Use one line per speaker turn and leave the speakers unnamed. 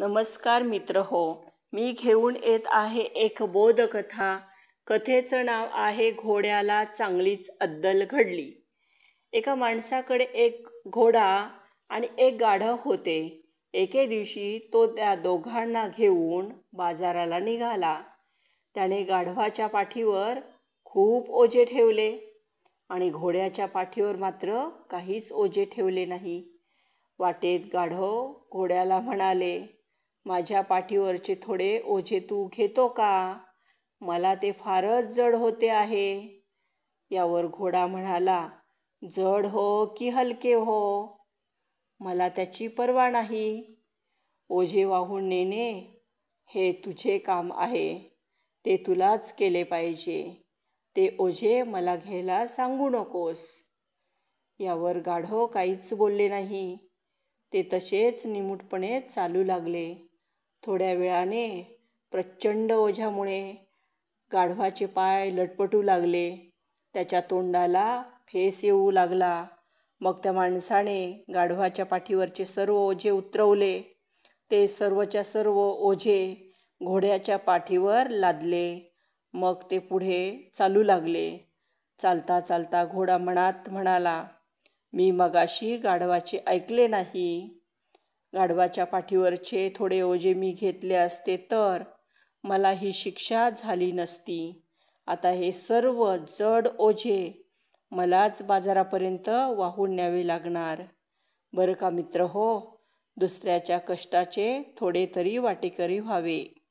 नमस्कार मित्र हो मी घेऊन येत आहे एक बोधकथा कथेचं नाव आहे घोड्याला चांगलीच अद्दल घडली एका माणसाकडे एक घोडा आणि एक गाढव होते एके दिवशी तो त्या दोघांना घेऊन बाजाराला निघाला त्याने गाढवाच्या पाठीवर खूप ओझे ठेवले आणि घोड्याच्या पाठीवर मात्र काहीच ओझे ठेवले नाही वाटेत गाढव घोड्याला म्हणाले माझ्या पाठीवरचे थोडे ओझे तू घेतो का मला ते फारच जड होते आहे यावर घोडा म्हणाला जड हो की हलके हो मला त्याची परवा नाही ओझे वाहून नेणे हे तुझे काम आहे ते तुलाच केले पाहिजे ते ओझे मला घ्यायला सांगू नकोस यावर गाढव काहीच बोलले नाही ते तसेच निमूटपणे चालू लागले थोड्या वेळाने प्रचंड ओझ्यामुळे गाढवाचे पाय लटपटू लागले त्याच्या तोंडाला फेस येऊ लागला मग त्या माणसाने गाढवाच्या पाठीवरचे सर्व ओझे उतरवले ते सर्वच्या सर्व ओझे घोड्याच्या पाठीवर लादले मग ते पुढे चालू लागले चालता चालता घोडा मनात म्हणाला मी मगाशी गाढवाचे ऐकले नाही गाढवाच्या पाठीवरचे थोडे ओझे मी घेतले असते तर मला ही शिक्षा झाली नसती आता हे सर्व जड ओझे मलाच बाजारापर्यंत वाहून न्यावे लागणार बरं का मित्र हो दुसऱ्याच्या कष्टाचे थोडे तरी वाटेकरी व्हावे